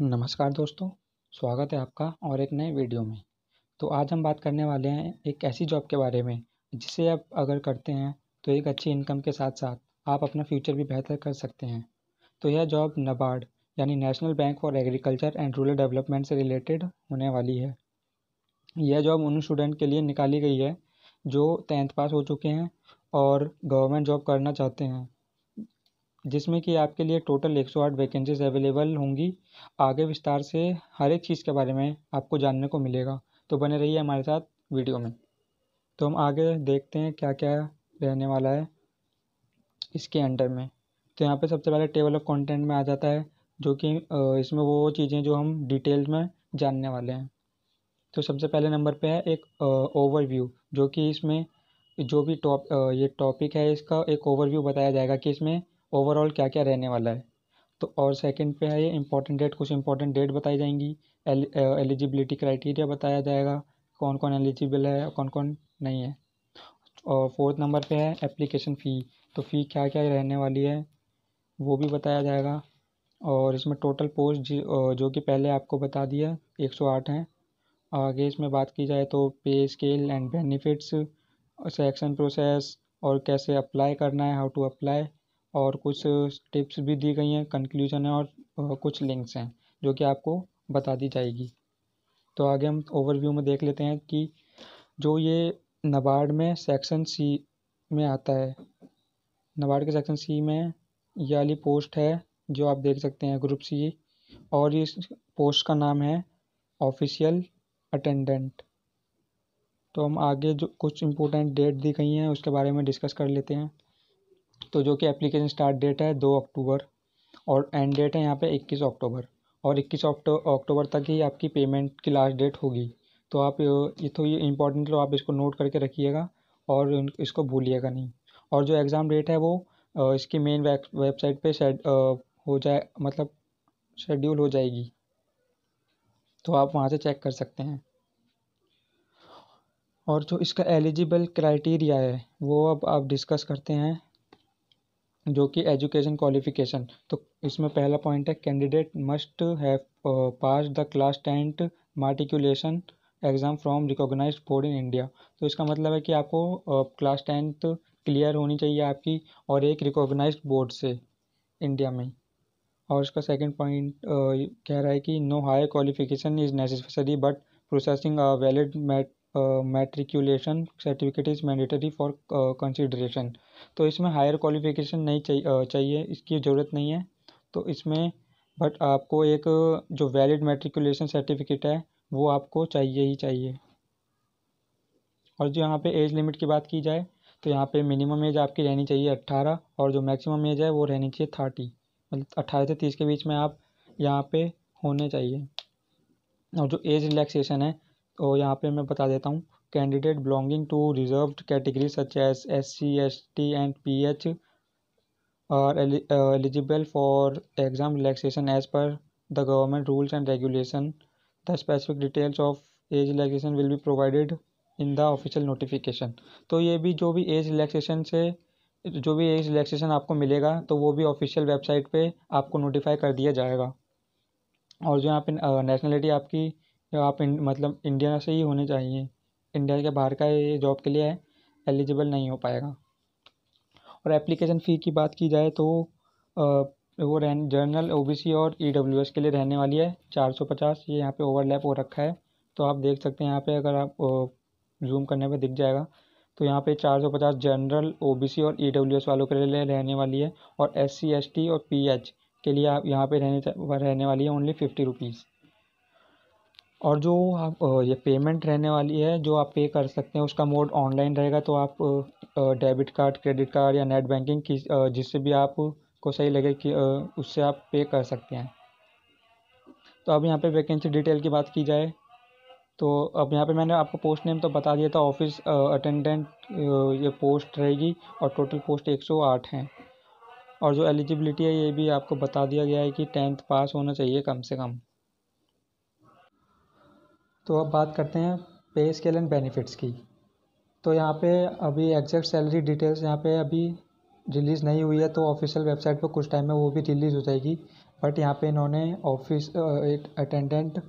नमस्कार दोस्तों स्वागत है आपका और एक नए वीडियो में तो आज हम बात करने वाले हैं एक ऐसी जॉब के बारे में जिसे आप अगर करते हैं तो एक अच्छी इनकम के साथ साथ आप अपना फ्यूचर भी बेहतर कर सकते हैं तो यह जॉब नबार्ड यानी national bank for agriculture and rural development से रिलेटेड होने वाली है यह जॉब उन स्टूडेंट के लिए निकाली गई है जो टेंथ पास हो चुके हैं और गवर्नमेंट जॉब करना चाहते हैं जिसमें कि आपके लिए टोटल एक सौ आठ वैकेंसीज अवेलेबल होंगी आगे विस्तार से हर एक चीज़ के बारे में आपको जानने को मिलेगा तो बने रहिए हमारे साथ वीडियो में तो हम आगे देखते हैं क्या क्या रहने वाला है इसके अंडर में तो यहाँ पे सबसे पहले टेबल ऑफ कंटेंट में आ जाता है जो कि इसमें वो चीज़ें जो हम डिटेल में जानने वाले हैं तो सबसे पहले नंबर पे है एक ओवरव्यू जो कि इसमें जो भी टॉप ये टॉपिक है इसका एक ओवरव्यू बताया जाएगा कि इसमें ओवरऑल क्या क्या रहने वाला है तो और सेकंड पे है ये इंपॉर्टेंट डेट कुछ इंपॉर्टेंट डेट बताई जाएंगी एलिजिबिलिटी क्राइटेरिया बताया जाएगा कौन कौन एलिजिबल है कौन कौन नहीं है और फोर्थ नंबर पे है एप्लीकेशन फ़ी तो फ़ी क्या क्या रहने वाली है वो भी बताया जाएगा और इसमें टोटल पोस्ट जो कि पहले आपको बता दिया आठ हैं आगे इसमें बात की जाए तो pay scale and benefits section process और कैसे अप्लाई करना है हाउ टू अप्लाई और कुछ टिप्स भी दी गई हैं कंक्लूजन है और कुछ लिंक्स हैं जो कि आपको बता दी जाएगी तो आगे हम ओवरव्यू में देख लेते हैं कि जो ये नबार्ड में सेक्शन सी में आता है नबार्ड के सेक्शन सी में ये वाली पोस्ट है जो आप देख सकते हैं ग्रुप सी और इस पोस्ट का नाम है ऑफिशियल अटेंडेंट तो हम आगे जो कुछ इम्पोर्टेंट डेट दी गई हैं उसके बारे में डिस्कस कर लेते हैं तो जो कि एप्लीकेशन स्टार्ट डेट है दो अक्टूबर और एंड डेट है यहाँ पे इक्कीस अक्टूबर और इक्कीस अक्टूबर तक ही आपकी पेमेंट की लास्ट डेट होगी तो आप ये तो ये इंपॉर्टेंट तो आप इसको नोट करके रखिएगा और इसको भूलिएगा नहीं और जो एग्ज़ाम डेट है वो इसकी मेन वेबसाइट पर हो जाए मतलब शेड्यूल हो जाएगी तो आप वहाँ से चेक कर सकते हैं और जो इसका एलिजिबल क्राइटेरिया है वो अब आप डिस्कस करते हैं जो कि एजुकेशन क्वालिफिकेशन तो इसमें पहला पॉइंट है candidate must have pass the class tenth matriculation exam from recognise board in India तो इसका मतलब है कि आपको क्लास टेंथ क्लियर होनी चाहिए आपकी और एक रिकोगनाइज बोर्ड से इंडिया में और इसका सेकंड पॉइंट uh, कह रहा है कि no high qualification is necessary but processing a valid matriculation certificate is mandatory for consideration तो इसमें हायर क्वालिफिकेशन नहीं चाहिए uh, चाहिए इसकी ज़रूरत नहीं है तो इसमें बट आपको एक जो वैलिड मेट्रिकुलेशन सर्टिफिकेट है वो आपको चाहिए ही चाहिए और जो यहाँ पे एज लिमिट की बात की जाए तो यहाँ पे मिनिमम एज आपकी रहनी चाहिए अट्ठारह और जो मैक्सिमम एज है वो रहनी चाहिए थर्टी मतलब अट्ठारह से तीस के बीच में आप यहाँ पे होने चाहिए और जो एज रिलैक्सेशन है तो यहाँ पे मैं बता देता हूँ candidate belonging to reserve category such S S C S T and P H R eligible for exam relaxation age per the government rules and regulation the specific details of age relaxation will be provided in the official notification तो ये भी जो भी age relaxation से जो भी age relaxation आपको मिलेगा तो वो भी ऑफिशियल वेबसाइट पे आपको नोटिफाई कर दिया जाएगा और जो यहाँ पे नेशनलिटी uh, आपकी तो आप मतलब इंडिया से ही होने चाहिए इंडिया के बाहर का ये जॉब के लिए एलिजिबल नहीं हो पाएगा और एप्लीकेशन फ़ी की बात की जाए तो वो रहन जर्नल ओ और ई के लिए रहने वाली है चार सौ पचास ये यहाँ पे ओवरलैप हो रखा है तो आप देख सकते हैं यहाँ पे अगर आप जूम करने पे दिख जाएगा तो यहाँ पे चार सौ पचास जनरल ओ और ई वालों के लिए रहने वाली है और एस सी और पी के लिए आप यहाँ पर रहने रहने वाली है ओनली फिफ्टी रुपीज़ और जो आप ये पेमेंट रहने वाली है जो आप पे कर सकते हैं उसका मोड ऑनलाइन रहेगा तो आप डेबिट कार्ड क्रेडिट कार्ड या नेट बैंकिंग की जिससे भी आप को सही लगे कि उससे आप पे कर सकते हैं तो अब यहाँ पे वैकेंसी डिटेल की बात की जाए तो अब यहाँ पे मैंने आपको पोस्ट नेम तो बता दिया था ऑफिस अटेंडेंट ये पोस्ट रहेगी और टोटल पोस्ट एक हैं और जो एलिजिबिलिटी है ये भी आपको बता दिया गया है कि टेंथ पास होना चाहिए कम से कम तो अब बात करते हैं पे स्केल एंड बेनिफिट्स की तो यहाँ पे अभी एग्जैक्ट सैलरी डिटेल्स यहाँ पे अभी रिलीज़ नहीं हुई है तो ऑफिशियल वेबसाइट पर कुछ टाइम में वो भी रिलीज़ हो जाएगी बट यहाँ पे इन्होंने ऑफिस अटेंडेंट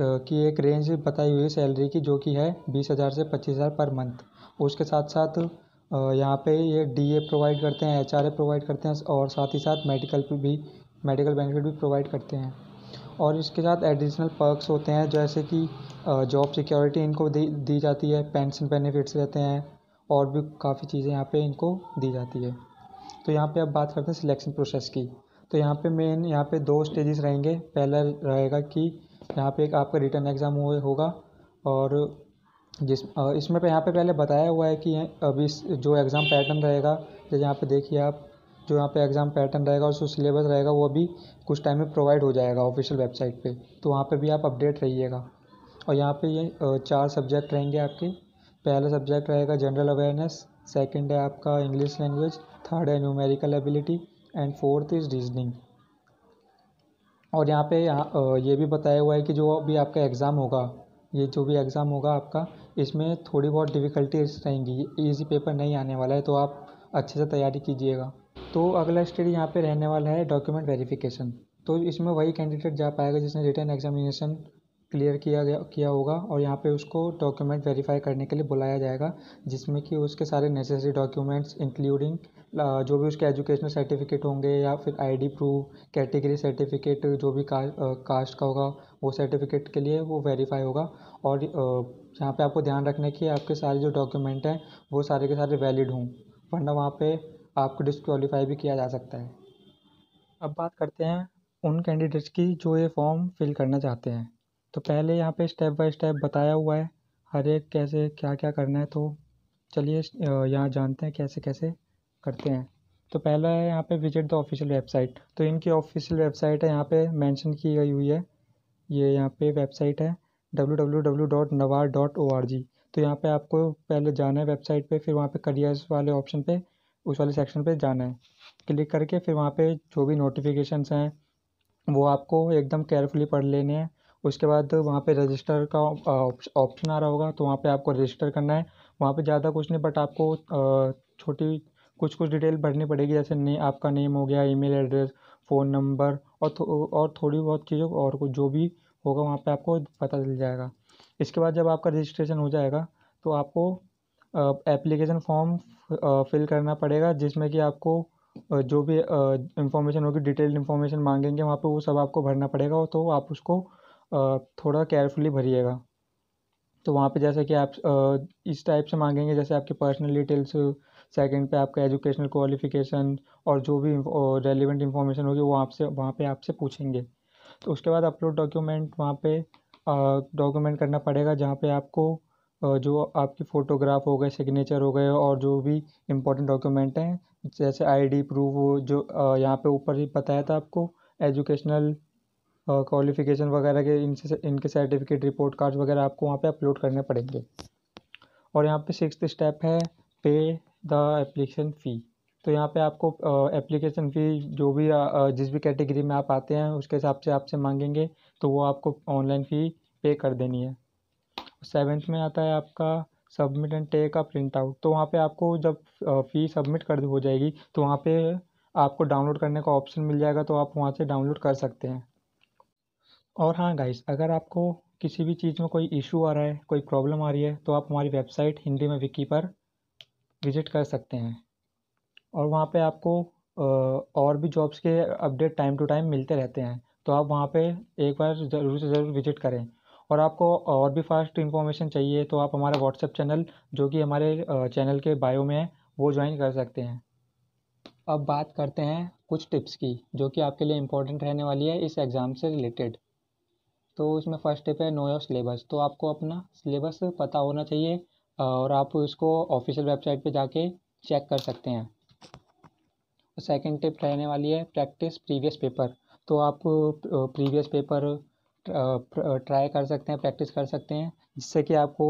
की एक रेंज बताई हुई है सैलरी की जो कि है बीस हज़ार से पच्चीस हज़ार पर मंथ उसके साथ साथ यहाँ पे ये डीए प्रोवाइड करते हैं एचआरए प्रोवाइड करते हैं और साथ ही साथ मेडिकल भी मेडिकल बेनिफिट भी प्रोवाइड करते हैं और इसके साथ एडिशनल पर्क्स होते हैं जैसे कि जॉब सिक्योरिटी इनको दी दी जाती है पेंशन बेनिफिट्स रहते हैं और भी काफ़ी चीज़ें यहाँ पे इनको दी जाती है तो यहाँ पे अब बात करते हैं सिलेक्शन प्रोसेस की तो यहाँ पे मेन यहाँ पे दो स्टेजेस रहेंगे पहला रहेगा कि यहाँ पे एक आपका रिटर्न एग्ज़ाम हो, होगा और जिस इसमें पे यहाँ पे पहले बताया हुआ है कि अभी जो एग्ज़ाम पैटर्न रहेगा जैसे यहाँ पे देखिए आप जो यहाँ पे एग्ज़ाम पैटर्न रहेगा और जो सिलेबस रहेगा वो भी कुछ टाइम में प्रोवाइड हो जाएगा ऑफिशियल वेबसाइट पे तो वहाँ पे भी आप अपडेट रहिएगा और यहाँ पे ये चार सब्जेक्ट रहेंगे आपके पहला सब्जेक्ट रहेगा जनरल अवेयरनेस सेकेंड है आपका इंग्लिश लैंग्वेज थर्ड है numerical ability and fourth is reasoning और यहाँ पर यहाँ ये भी बताया हुआ है कि जो भी आपका एग्ज़ाम होगा ये जो भी एग्ज़ाम होगा आपका इसमें थोड़ी बहुत डिफ़िकल्टीज रहेंगी ईजी पेपर नहीं आने वाला है तो आप अच्छे से तैयारी कीजिएगा तो अगला स्टेज यहाँ पे रहने वाला है डॉक्यूमेंट वेरिफिकेशन तो इसमें वही कैंडिडेट जा पाएगा जिसने रिटर्न एग्जामिनेशन क्लियर किया गया किया होगा और यहाँ पे उसको डॉक्यूमेंट वेरीफाई करने के लिए बुलाया जाएगा जिसमें कि उसके सारे नेसेसरी डॉक्यूमेंट्स इंक्लूडिंग जो भी उसके एजुकेशनल सर्टिफिकेट होंगे या फिर आईडी प्रूफ कैटेगरी सर्टिफिकेट जो भी का, कास्ट का होगा वो सर्टिफिकेट के लिए वो वेरीफाई होगा और यहाँ पे आपको ध्यान रखना है कि आपके सारे जो डॉक्यूमेंट हैं वो सारे के सारे वैलिड हों वरना वहाँ पर आपको डिस्क्वालीफाई भी किया जा सकता है अब बात करते हैं उन कैंडिडेट्स की जो ये फॉर्म फिल करना चाहते हैं तो पहले यहाँ पे स्टेप बाय स्टेप बताया हुआ है हर एक कैसे क्या क्या करना है तो चलिए यहाँ जानते हैं कैसे कैसे करते हैं तो पहला है यहाँ पे विजिट द ऑफिशियल वेबसाइट तो इनकी ऑफिशियल वेबसाइट है यहाँ पे मेंशन की गई हुई है ये यहाँ पे वेबसाइट है डब्ल्यू तो यहाँ पे आपको पहले जाना है वेबसाइट पे फिर वहाँ पे करियर्स वाले ऑप्शन पे उस वाले सेक्शन पे जाना है क्लिक करके फिर वहाँ पे जो भी नोटिफिकेशंस हैं वो आपको एकदम केयरफुली पढ़ लेने हैं उसके बाद वहाँ पे रजिस्टर का ऑप्शन आ रहा होगा तो वहाँ पे आपको रजिस्टर करना है वहाँ पे ज़्यादा कुछ नहीं बट आपको छोटी कुछ कुछ डिटेल भरनी पड़ेगी जैसे ने आपका नेम हो गया ईमेल एड्रेस फ़ोन नंबर और थो, और थोड़ी बहुत चीज़ों और कुछ जो भी होगा वहाँ पे आपको पता चल जाएगा इसके बाद जब आपका रजिस्ट्रेशन हो जाएगा तो आपको एप्लीकेशन फॉर्म फिल करना पड़ेगा जिसमें कि आपको जो भी इंफॉर्मेशन होगी डिटेल्ड इन्फॉर्मेशन मांगेंगे वहाँ पे वो सब आपको भरना पड़ेगा तो आप उसको थोड़ा केयरफुली भरिएगा तो वहाँ पे जैसे कि आप इस टाइप से मांगेंगे जैसे आपकी पर्सनल डिटेल्स सेकंड पे आपका एजुकेशनल क्वालिफिकेशन और जो भी रेलिवेंट इन्फॉर्मेशन होगी वो आपसे वहाँ पर आपसे पूछेंगे तो उसके बाद अपलोड डॉक्यूमेंट वहाँ पर डॉक्यूमेंट करना पड़ेगा जहाँ पर आपको जो आपकी फ़ोटोग्राफ हो गए सिग्नेचर हो गए और जो भी इम्पोर्टेंट डॉक्यूमेंट हैं जैसे आई डी प्रूफ़ वो जो यहाँ पे ऊपर ही बताया था आपको एजुकेशनल क्वालिफ़िकेशन वगैरह के इनसे इनके सर्टिफिकेट रिपोर्ट कार्ड वगैरह आपको वहाँ पे अपलोड करने पड़ेंगे और यहाँ पे सिक्स स्टेप है पे द एप्लीकेशन फ़ी तो यहाँ पे आपको एप्लीकेशन फ़ी जो भी जिस भी कैटेगरी में आप आते हैं उसके हिसाब से आपसे मांगेंगे तो वो आपको ऑनलाइन फ़ी पे कर देनी है सेवेंथ में आता है आपका सबमिट एंड टेक का प्रिंट आउट तो वहाँ पे आपको जब फ़ी सबमिट कर हो जाएगी तो वहाँ पे आपको डाउनलोड करने का ऑप्शन मिल जाएगा तो आप वहाँ से डाउनलोड कर सकते हैं और हाँ गाइस अगर आपको किसी भी चीज़ में कोई इशू आ रहा है कोई प्रॉब्लम आ रही है तो आप हमारी वेबसाइट हिंदी में विकी पर विजिट कर सकते हैं और वहाँ पे आपको और भी जॉब्स के अपडेट टाइम टू टाइम मिलते रहते हैं तो आप वहाँ पे एक बार ज़रूर से ज़रूर विजिट करें और आपको और भी फास्ट इन्फॉर्मेशन चाहिए तो आप हमारा व्हाट्सएप चैनल जो कि हमारे चैनल के बायो में है वो ज्वाइन कर सकते हैं अब बात करते हैं कुछ टिप्स की जो कि आपके लिए इम्पोर्टेंट रहने वाली है इस एग्ज़ाम से रिलेटेड तो इसमें फर्स्ट टिप है नो योर सिलेबस तो आपको अपना सिलेबस पता होना चाहिए और आप इसको ऑफिशियल वेबसाइट पे जाके चेक कर सकते हैं सेकंड टिप रहने वाली है प्रैक्टिस प्रीवियस पेपर तो आप प्रीवियस पेपर ट्राई कर सकते हैं प्रैक्टिस कर सकते हैं जिससे कि आपको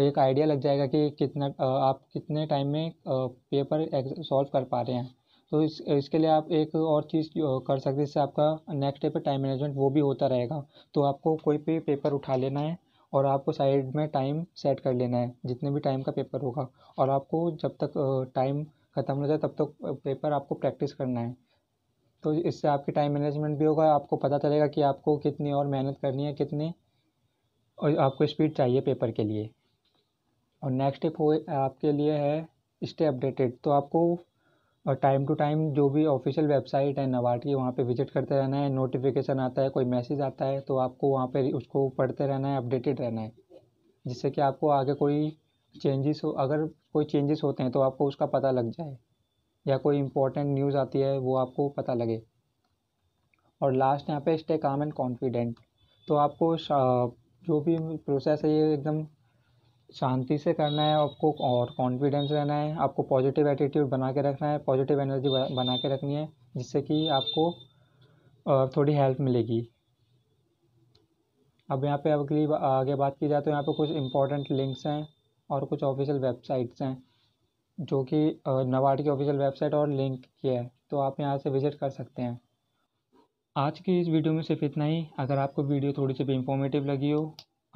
एक आइडिया लग जाएगा कि कितना आप कितने टाइम में पेपर सॉल्व कर पा रहे हैं तो इस इसके लिए आप एक और चीज़ कर सकते हैं जिससे आपका नेक्स्ट डे पर टाइम मैनेजमेंट वो भी होता रहेगा तो आपको कोई भी पेपर उठा लेना है और आपको साइड में टाइम सेट कर लेना है जितने भी टाइम का पेपर होगा और आपको जब तक टाइम ख़त्म हो जाए तब तक पेपर आपको प्रैक्टिस करना है तो इससे आपके टाइम मैनेजमेंट भी होगा आपको पता चलेगा कि आपको कितनी और मेहनत करनी है कितनी और आपको स्पीड चाहिए पेपर के लिए और नेक्स्ट स्टेप हो आपके लिए है स्टे अपडेटेड तो आपको और टाइम टू टाइम जो भी ऑफिशियल वेबसाइट है नवाड की वहाँ पे विजिट करते रहना है नोटिफिकेशन आता है कोई मैसेज आता है तो आपको वहाँ पे उसको पढ़ते रहना है अपडेटेड रहना है जिससे कि आपको आगे कोई चेंजेस हो अगर कोई चेंजेस होते हैं तो आपको उसका पता लग जाए या कोई इंपॉर्टेंट न्यूज़ आती है वो आपको पता लगे और लास्ट यहाँ पे स्टे काम एंड कॉन्फिडेंट तो आपको जो भी प्रोसेस है ये एकदम शांति से करना है आपको और कॉन्फिडेंस रहना है आपको पॉजिटिव एटीट्यूड बना के रखना है पॉजिटिव एनर्जी बना के रखनी है जिससे कि आपको थोड़ी हेल्प मिलेगी अब यहाँ पे अगली आगे बात की जाए तो यहाँ पे कुछ इंपॉर्टेंट लिंक्स हैं और कुछ ऑफिशियल वेबसाइट्स हैं जो कि नवाड की ऑफिशियल वेबसाइट और लिंक की है तो आप यहाँ से विजिट कर सकते हैं आज की इस वीडियो में सिर्फ इतना ही अगर आपको वीडियो थोड़ी सी भी इंफॉर्मेटिव लगी हो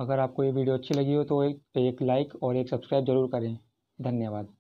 अगर आपको ये वीडियो अच्छी लगी हो तो एक लाइक और एक सब्सक्राइब जरूर करें धन्यवाद